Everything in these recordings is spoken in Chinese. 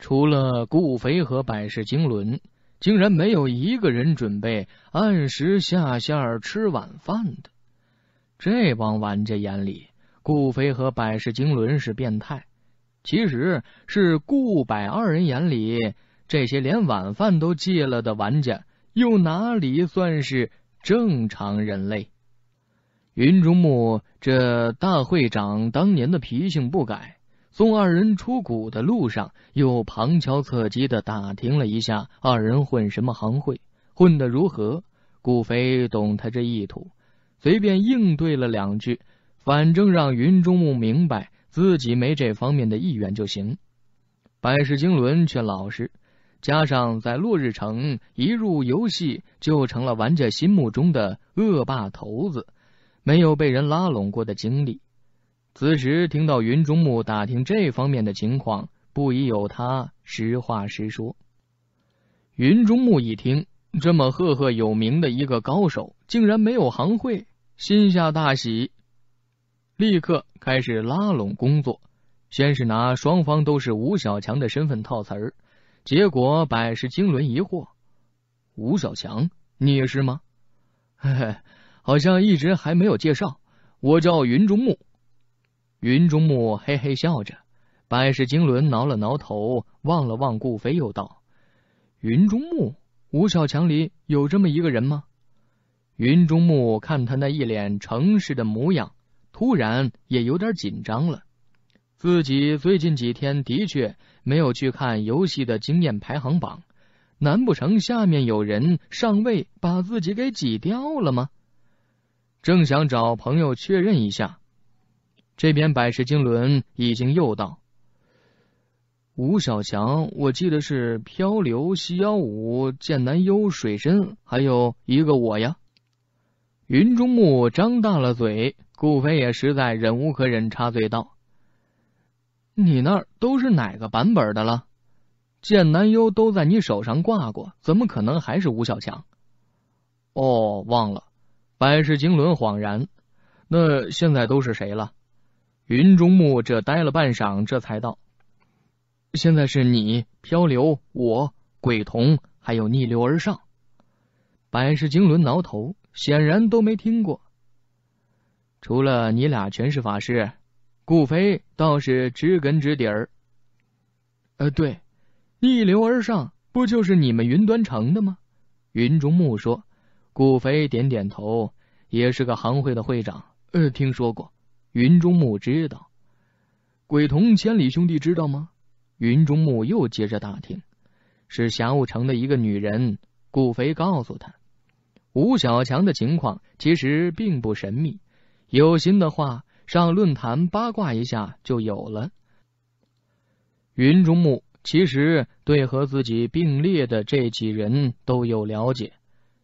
除了顾飞和百事经纶，竟然没有一个人准备按时下线吃晚饭的。这帮玩家眼里，顾飞和百事经纶是变态；其实是顾百二人眼里，这些连晚饭都戒了的玩家，又哪里算是正常人类？云中木这大会长当年的脾性不改。送二人出谷的路上，又旁敲侧击的打听了一下二人混什么行会，混得如何。顾飞懂他这意图，随便应对了两句，反正让云中木明白自己没这方面的意愿就行。百世经纶却老实，加上在落日城一入游戏就成了玩家心目中的恶霸头子，没有被人拉拢过的经历。此时听到云中木打听这方面的情况，不疑有他，实话实说。云中木一听，这么赫赫有名的一个高手，竟然没有行会，心下大喜，立刻开始拉拢工作。先是拿双方都是吴小强的身份套词儿，结果百事经纶疑惑：“吴小强，你也是吗？嘿嘿，好像一直还没有介绍，我叫云中木。”云中木嘿嘿笑着，百世经纶挠了挠头，望了望顾飞，又道：“云中木，吴小强里有这么一个人吗？”云中木看他那一脸诚实的模样，突然也有点紧张了。自己最近几天的确没有去看游戏的经验排行榜，难不成下面有人上位把自己给挤掉了吗？正想找朋友确认一下。这边百世经纶已经又道：“吴小强，我记得是漂流西幺五剑南幽水深，还有一个我呀。”云中木张大了嘴，顾飞也实在忍无可忍，插嘴道：“你那儿都是哪个版本的了？剑南幽都在你手上挂过，怎么可能还是吴小强？哦，忘了，百世经纶恍然，那现在都是谁了？”云中木这待了半晌，这才道：“现在是你漂流，我鬼童，还有逆流而上。”百世经纶挠头，显然都没听过。除了你俩全是法师，顾飞倒是知根知底儿。呃，对，逆流而上不就是你们云端城的吗？云中木说。顾飞点点头，也是个行会的会长。呃，听说过。云中木知道，鬼童千里兄弟知道吗？云中木又接着打听，是侠务城的一个女人顾飞告诉他，吴小强的情况其实并不神秘，有心的话上论坛八卦一下就有了。云中木其实对和自己并列的这几人都有了解，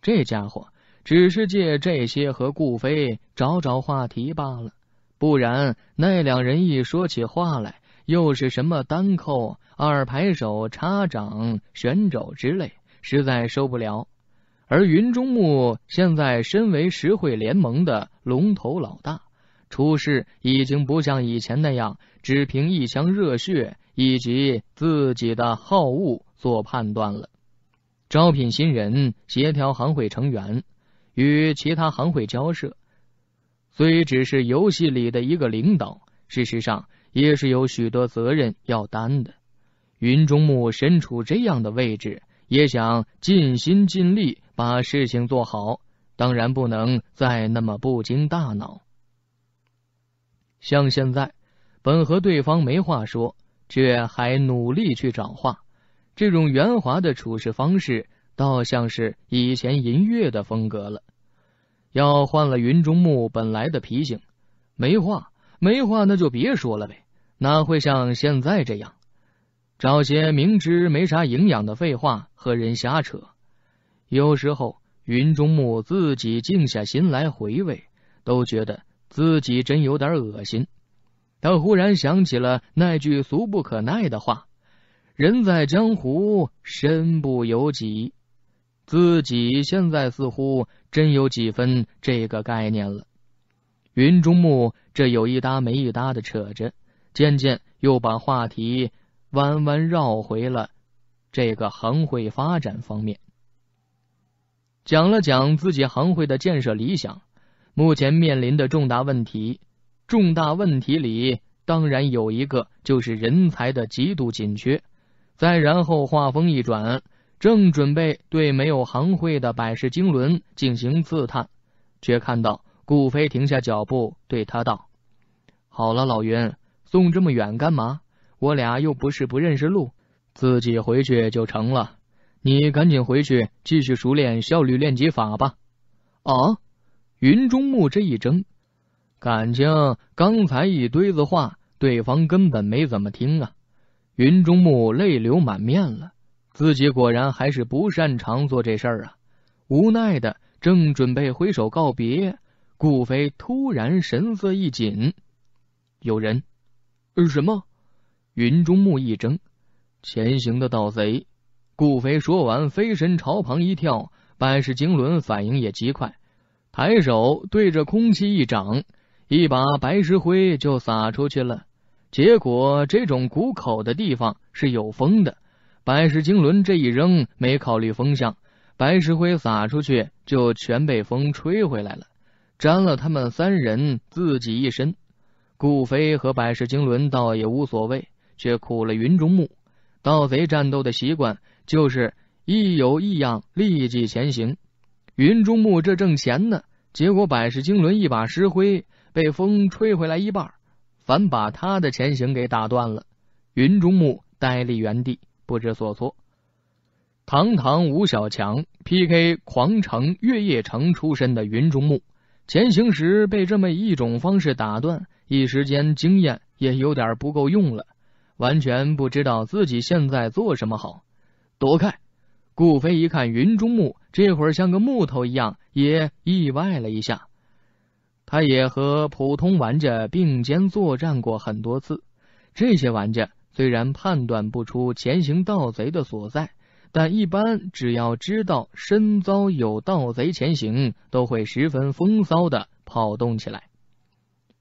这家伙只是借这些和顾飞找找话题罢了。不然，那两人一说起话来，又是什么单扣、二排手、插掌、旋肘之类，实在受不了。而云中木现在身为实惠联盟的龙头老大，出事已经不像以前那样只凭一腔热血以及自己的好恶做判断了。招聘新人，协调行会成员，与其他行会交涉。虽只是游戏里的一个领导，事实上也是有许多责任要担的。云中木身处这样的位置，也想尽心尽力把事情做好，当然不能再那么不经大脑。像现在，本和对方没话说，却还努力去找话，这种圆滑的处事方式，倒像是以前银月的风格了。要换了云中木本来的脾性，没话没话那就别说了呗，哪会像现在这样找些明知没啥营养的废话和人瞎扯？有时候云中木自己静下心来回味，都觉得自己真有点恶心。他忽然想起了那句俗不可耐的话：“人在江湖，身不由己。”自己现在似乎真有几分这个概念了。云中木这有一搭没一搭的扯着，渐渐又把话题弯弯绕回了这个行会发展方面，讲了讲自己行会的建设理想，目前面临的重大问题，重大问题里当然有一个就是人才的极度紧缺。再然后，话锋一转。正准备对没有行会的百世经纶进行刺探，却看到顾飞停下脚步，对他道：“好了，老云，送这么远干嘛？我俩又不是不认识路，自己回去就成了。你赶紧回去继续熟练效率练级法吧。”啊！云中木这一怔，感情刚才一堆子话，对方根本没怎么听啊！云中木泪流满面了。自己果然还是不擅长做这事儿啊！无奈的，正准备挥手告别，顾飞突然神色一紧：“有人！”“呃，什么？”云中木一怔：“前行的盗贼。”顾飞说完，飞身朝旁一跳，百世经纶反应也极快，抬手对着空气一掌，一把白石灰就撒出去了。结果，这种谷口的地方是有风的。百石经纶这一扔，没考虑风向，白石灰撒出去就全被风吹回来了，沾了他们三人自己一身。顾飞和百石经纶倒也无所谓，却苦了云中木。盗贼战斗的习惯就是一有异样立即前行。云中木这正闲呢，结果百石经纶一把石灰被风吹回来一半，反把他的前行给打断了。云中木呆立原地。不知所措，堂堂吴小强 PK 狂城月夜城出身的云中木，前行时被这么一种方式打断，一时间经验也有点不够用了，完全不知道自己现在做什么好。躲开！顾飞一看云中木这会儿像个木头一样，也意外了一下。他也和普通玩家并肩作战过很多次，这些玩家。虽然判断不出前行盗贼的所在，但一般只要知道身遭有盗贼前行，都会十分风骚的跑动起来。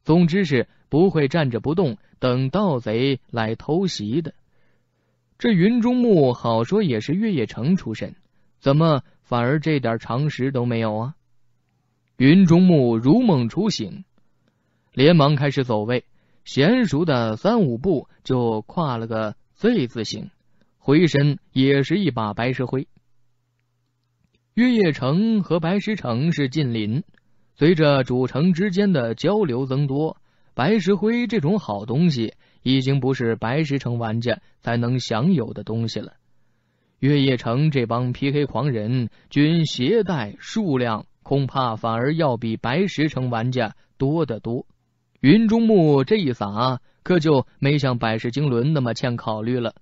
总之是不会站着不动等盗贼来偷袭的。这云中木好说也是月夜城出身，怎么反而这点常识都没有啊？云中木如梦初醒，连忙开始走位。娴熟的三五步就跨了个 Z 字形，回身也是一把白石灰。月夜城和白石城是近邻，随着主城之间的交流增多，白石灰这种好东西已经不是白石城玩家才能享有的东西了。月夜城这帮 P.K. 狂人均携带数量，恐怕反而要比白石城玩家多得多。云中木这一撒，可就没像百世经纶那么欠考虑了。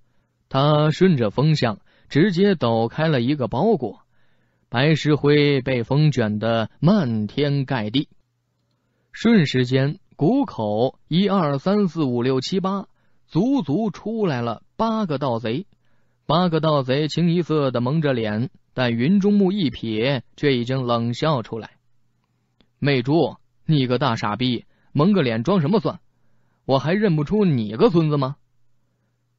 他顺着风向，直接抖开了一个包裹，白石灰被风卷得漫天盖地。瞬时间，谷口一二三四五六七八，足足出来了八个盗贼。八个盗贼清一色的蒙着脸，但云中木一瞥，却已经冷笑出来：“魅珠，你个大傻逼！”蒙个脸装什么蒜？我还认不出你个孙子吗？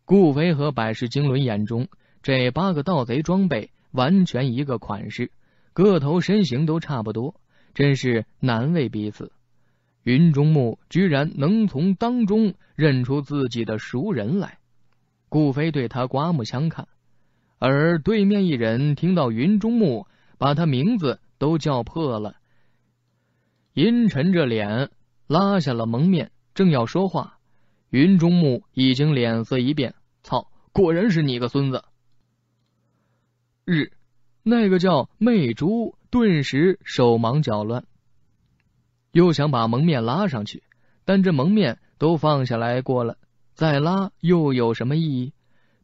顾飞和百世经纶眼中，这八个盗贼装备完全一个款式，个头身形都差不多，真是难为彼此。云中木居然能从当中认出自己的熟人来，顾飞对他刮目相看。而对面一人听到云中木把他名字都叫破了，阴沉着脸。拉下了蒙面，正要说话，云中木已经脸色一变：“操，果然是你个孙子！”日，那个叫媚珠顿时手忙脚乱，又想把蒙面拉上去，但这蒙面都放下来过了，再拉又有什么意义？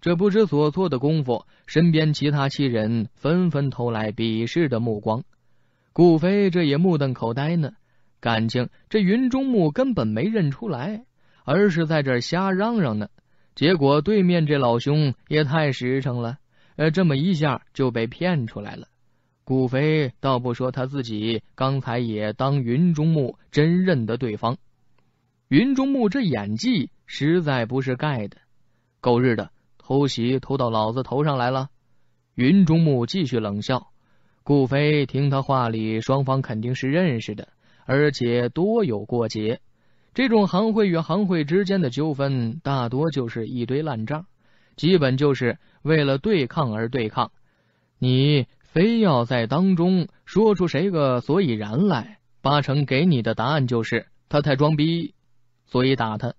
这不知所措的功夫，身边其他七人纷纷投来鄙视的目光，顾飞这也目瞪口呆呢。感情这云中木根本没认出来，而是在这瞎嚷嚷呢。结果对面这老兄也太实诚了，呃，这么一下就被骗出来了。顾飞倒不说他自己刚才也当云中木真认得对方，云中木这演技实在不是盖的。狗日的偷袭偷到老子头上来了！云中木继续冷笑。顾飞听他话里，双方肯定是认识的。而且多有过节，这种行会与行会之间的纠纷，大多就是一堆烂账，基本就是为了对抗而对抗。你非要在当中说出谁个所以然来，八成给你的答案就是他太装逼，所以打他。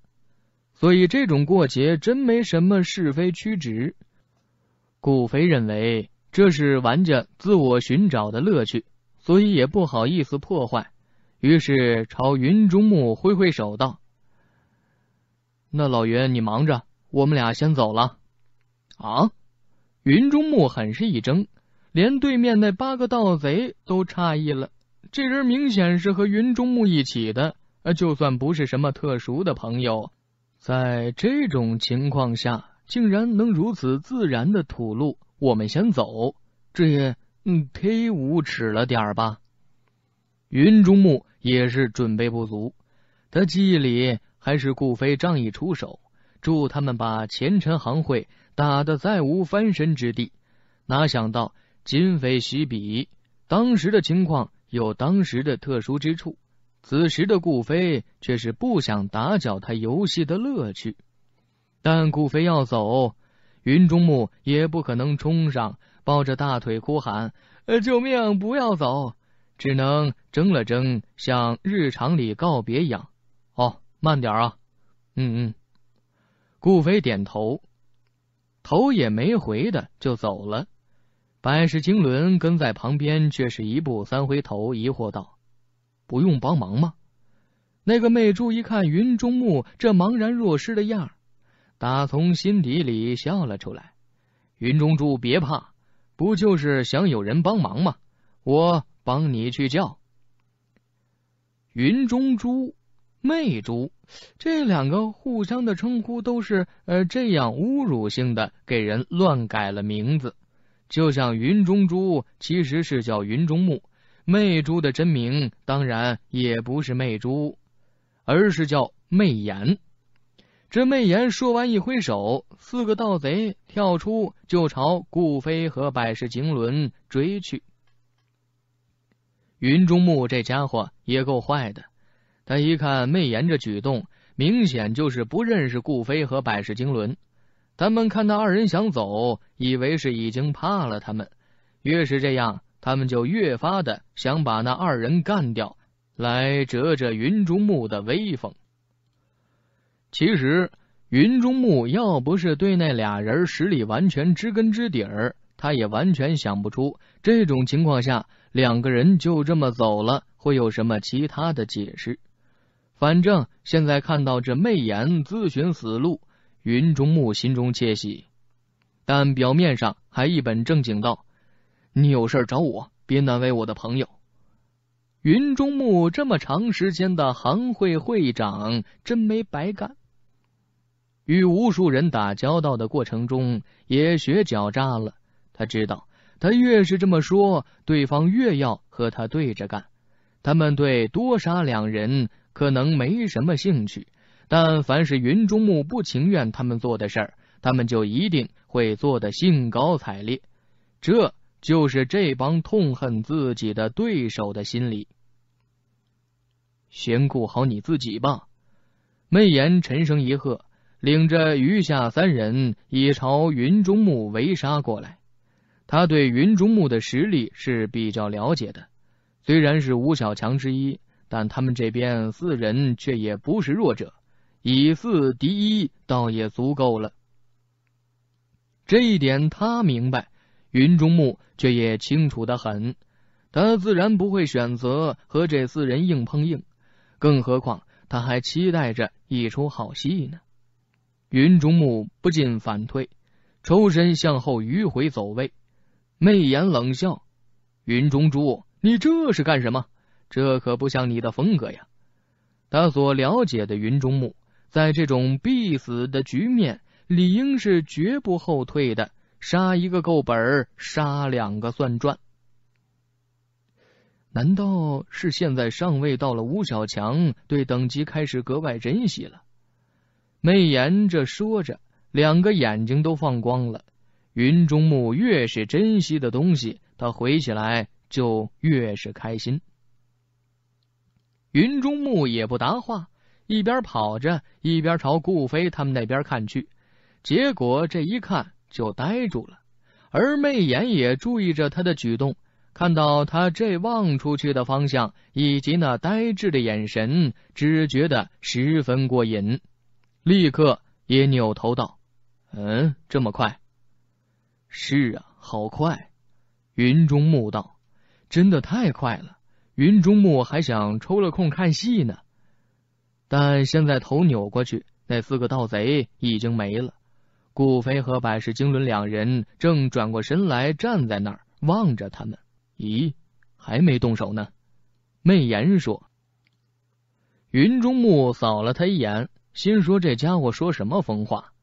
所以这种过节真没什么是非曲直。顾飞认为这是玩家自我寻找的乐趣，所以也不好意思破坏。于是朝云中木挥挥手道：“那老云，你忙着，我们俩先走了。”啊！云中木很是一怔，连对面那八个盗贼都诧异了。这人明显是和云中木一起的，呃，就算不是什么特殊的朋友，在这种情况下，竟然能如此自然的吐露我们先走，这也嗯忒无耻了点儿吧？云中木。也是准备不足，他记忆里还是顾飞仗义出手，助他们把前尘行会打得再无翻身之地。哪想到今非昔比，当时的情况有当时的特殊之处，此时的顾飞却是不想打搅他游戏的乐趣。但顾飞要走，云中木也不可能冲上，抱着大腿哭喊：“呃，救命！不要走！”只能睁了睁，像日常里告别一样。哦，慢点啊。嗯嗯。顾飞点头，头也没回的就走了。百世经纶跟在旁边，却是一步三回头，疑惑道：“不用帮忙吗？”那个魅珠一看云中木这茫然若失的样打从心底里笑了出来。云中珠别怕，不就是想有人帮忙吗？我。帮你去叫，云中珠、媚珠这两个互相的称呼都是呃这样侮辱性的，给人乱改了名字。就像云中珠其实是叫云中木，媚珠的真名当然也不是媚珠，而是叫媚颜。这媚颜说完一挥手，四个盗贼跳出就朝顾飞和百世经纶追去。云中木这家伙也够坏的，他一看媚颜这举动，明显就是不认识顾飞和百世经纶。他们看到二人想走，以为是已经怕了他们。越是这样，他们就越发的想把那二人干掉，来折折云中木的威风。其实云中木要不是对那俩人实力完全知根知底儿，他也完全想不出这种情况下。两个人就这么走了，会有什么其他的解释？反正现在看到这媚眼，自寻死路。云中木心中窃喜，但表面上还一本正经道：“你有事找我，别难为我的朋友。”云中木这么长时间的行会会长，真没白干。与无数人打交道的过程中，也学狡诈了。他知道。他越是这么说，对方越要和他对着干。他们对多杀两人可能没什么兴趣，但凡是云中木不情愿他们做的事儿，他们就一定会做的兴高采烈。这就是这帮痛恨自己的对手的心理。先顾好你自己吧！媚颜沉声一喝，领着余下三人已朝云中木围杀过来。他对云中木的实力是比较了解的，虽然是五小强之一，但他们这边四人却也不是弱者，以四敌一倒也足够了。这一点他明白，云中木却也清楚的很，他自然不会选择和这四人硬碰硬，更何况他还期待着一出好戏呢。云中木不进反退，抽身向后迂回走位。媚眼冷笑：“云中珠，你这是干什么？这可不像你的风格呀！”他所了解的云中木，在这种必死的局面，理应是绝不后退的，杀一个够本，杀两个算赚。难道是现在尚未到了？吴小强对等级开始格外珍惜了。媚眼这说着，两个眼睛都放光了。云中木越是珍惜的东西，他回起来就越是开心。云中木也不答话，一边跑着，一边朝顾飞他们那边看去。结果这一看就呆住了，而媚眼也注意着他的举动，看到他这望出去的方向以及那呆滞的眼神，只觉得十分过瘾，立刻也扭头道：“嗯，这么快。”是啊，好快！云中木道，真的太快了。云中木还想抽了空看戏呢，但现在头扭过去，那四个盗贼已经没了。顾飞和百世经纶两人正转过身来，站在那儿望着他们。咦，还没动手呢？媚颜说。云中木扫了他一眼，心说这家伙说什么疯话？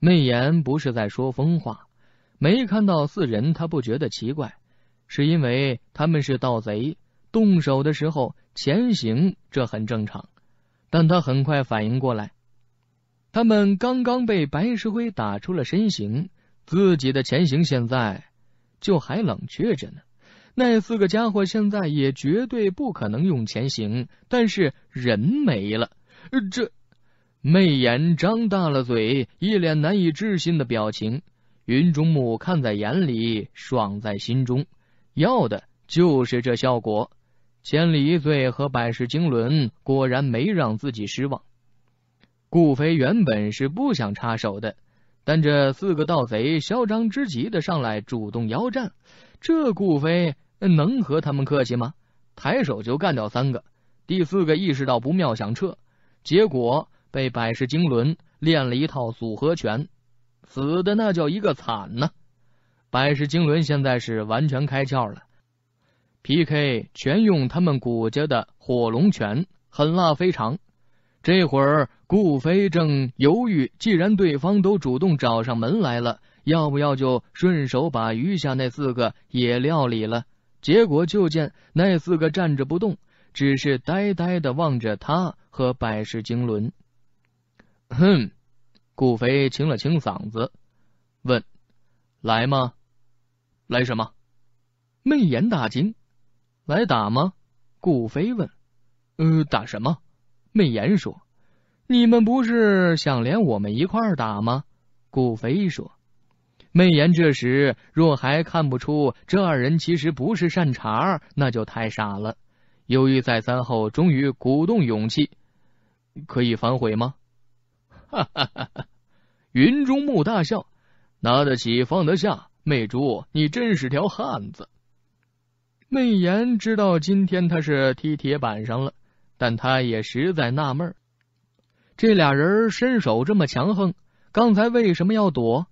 媚颜不是在说疯话。没看到四人，他不觉得奇怪，是因为他们是盗贼，动手的时候前行，这很正常。但他很快反应过来，他们刚刚被白石灰打出了身形，自己的前行现在就还冷却着呢。那四个家伙现在也绝对不可能用前行，但是人没了，这媚眼张大了嘴，一脸难以置信的表情。云中木看在眼里，爽在心中，要的就是这效果。千里一醉和百世经纶果然没让自己失望。顾飞原本是不想插手的，但这四个盗贼嚣张之极的上来主动邀战，这顾飞能和他们客气吗？抬手就干掉三个，第四个意识到不妙想撤，结果被百世经纶练了一套组合拳。死的那叫一个惨呐！百世经纶现在是完全开窍了，P.K. 全用他们谷家的火龙拳，狠辣非常。这会儿顾飞正犹豫，既然对方都主动找上门来了，要不要就顺手把余下那四个也料理了？结果就见那四个站着不动，只是呆呆的望着他和百世经纶。哼！顾飞清了清嗓子，问：“来吗？来什么？”媚颜大惊：“来打吗？”顾飞问：“呃，打什么？”媚颜说：“你们不是想连我们一块儿打吗？”顾飞说：“媚颜，这时若还看不出这二人其实不是善茬，那就太傻了。犹豫再三后，终于鼓动勇气：可以反悔吗？”哈哈哈！哈云中木大笑，拿得起放得下，媚珠，你真是条汉子。媚颜知道今天他是踢铁板上了，但他也实在纳闷，这俩人身手这么强横，刚才为什么要躲？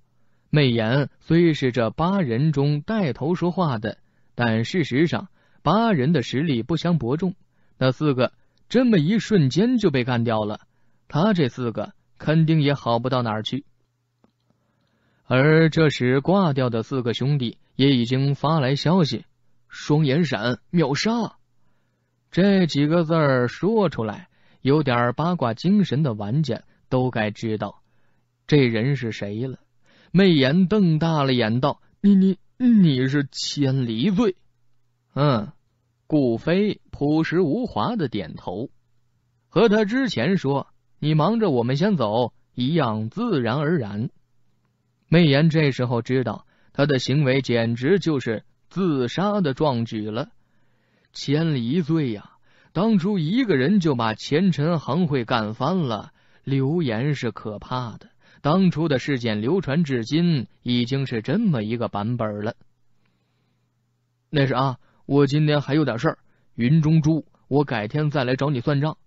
媚颜虽是这八人中带头说话的，但事实上八人的实力不相伯仲，那四个这么一瞬间就被干掉了，他这四个。肯定也好不到哪儿去。而这时挂掉的四个兄弟也已经发来消息：“双眼闪，秒杀。”这几个字儿说出来，有点八卦精神的玩家都该知道这人是谁了。媚眼瞪大了眼道：“你你你是千里醉？”嗯，顾飞朴实无华的点头，和他之前说。你忙着，我们先走，一样自然而然。魅颜这时候知道，他的行为简直就是自杀的壮举了。千里一醉呀，当初一个人就把前尘行会干翻了，流言是可怕的。当初的事件流传至今，已经是这么一个版本了。那啥、啊，我今天还有点事儿，云中珠，我改天再来找你算账。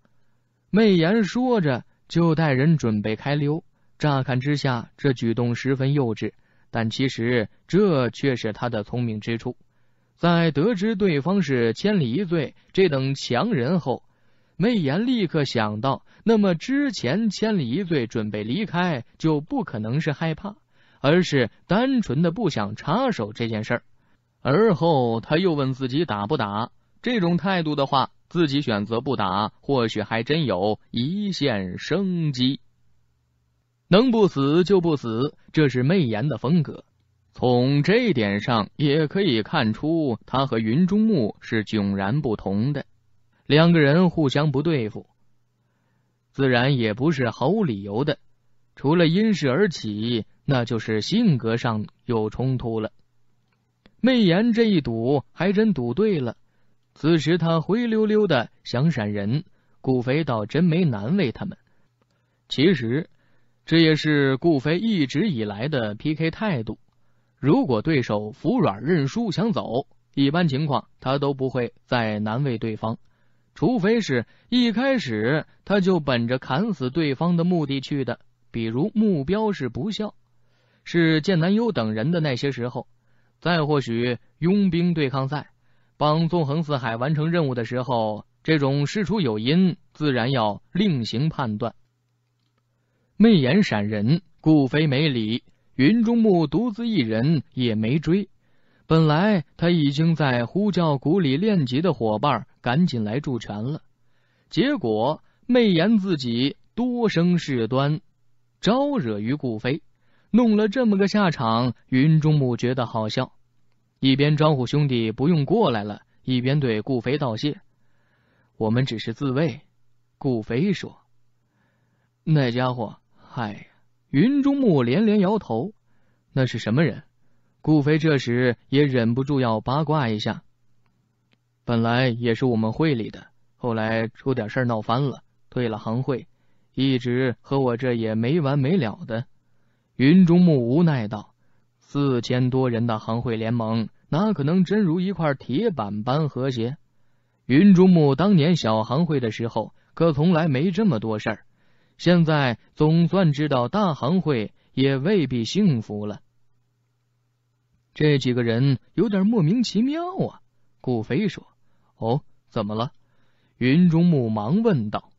魅颜说着。就带人准备开溜，乍看之下，这举动十分幼稚，但其实这却是他的聪明之处。在得知对方是千里一醉这等强人后，媚颜立刻想到，那么之前千里一醉准备离开，就不可能是害怕，而是单纯的不想插手这件事儿。而后他又问自己，打不打？这种态度的话。自己选择不打，或许还真有一线生机。能不死就不死，这是魅颜的风格。从这一点上也可以看出，他和云中木是迥然不同的。两个人互相不对付，自然也不是毫无理由的。除了因事而起，那就是性格上有冲突了。魅颜这一赌，还真赌对了。此时他灰溜溜的想闪人，顾飞倒真没难为他们。其实这也是顾飞一直以来的 PK 态度。如果对手服软认输想走，一般情况他都不会再难为对方，除非是一开始他就本着砍死对方的目的去的，比如目标是不孝，是剑南优等人的那些时候，再或许佣兵对抗赛。帮纵横四海完成任务的时候，这种事出有因，自然要另行判断。媚颜闪人，顾飞没理；云中木独自一人也没追。本来他已经在呼叫谷里练级的伙伴赶紧来助拳了，结果媚颜自己多生事端，招惹于顾飞，弄了这么个下场。云中木觉得好笑。一边招呼兄弟不用过来了，一边对顾飞道谢。我们只是自卫。顾飞说：“那家伙，嗨！”云中木连连摇头。那是什么人？顾飞这时也忍不住要八卦一下。本来也是我们会里的，后来出点事儿闹翻了，退了行会，一直和我这也没完没了的。云中木无奈道。四千多人的行会联盟，哪可能真如一块铁板般和谐？云中木当年小行会的时候，可从来没这么多事儿。现在总算知道，大行会也未必幸福了。这几个人有点莫名其妙啊。顾飞说：“哦，怎么了？”云中木忙问道。